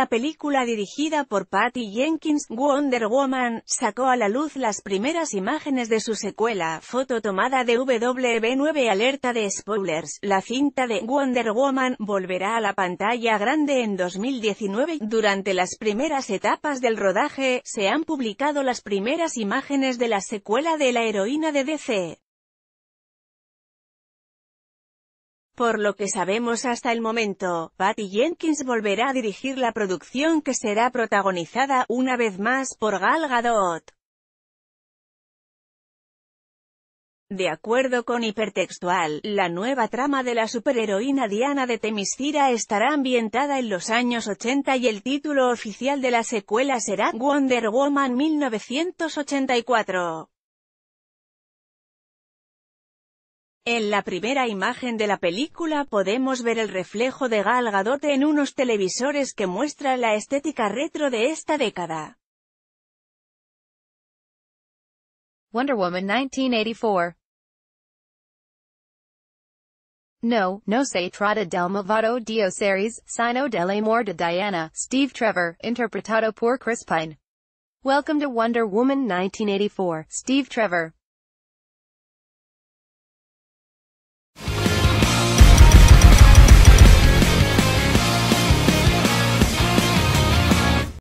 La película dirigida por Patty Jenkins, Wonder Woman, sacó a la luz las primeras imágenes de su secuela, foto tomada de ww 9 alerta de spoilers. La cinta de Wonder Woman volverá a la pantalla grande en 2019. Durante las primeras etapas del rodaje, se han publicado las primeras imágenes de la secuela de la heroína de DC. Por lo que sabemos hasta el momento, Patty Jenkins volverá a dirigir la producción que será protagonizada, una vez más, por Gal Gadot. De acuerdo con Hipertextual, la nueva trama de la superheroína Diana de Temiscira estará ambientada en los años 80 y el título oficial de la secuela será Wonder Woman 1984. En la primera imagen de la película podemos ver el reflejo de Gal Gadot en unos televisores que muestra la estética retro de esta década. Wonder Woman 1984 No, no se trata del malvado Dio series, sino del amor de Diana, Steve Trevor, interpretado por Chris Pine. Welcome to Wonder Woman 1984, Steve Trevor.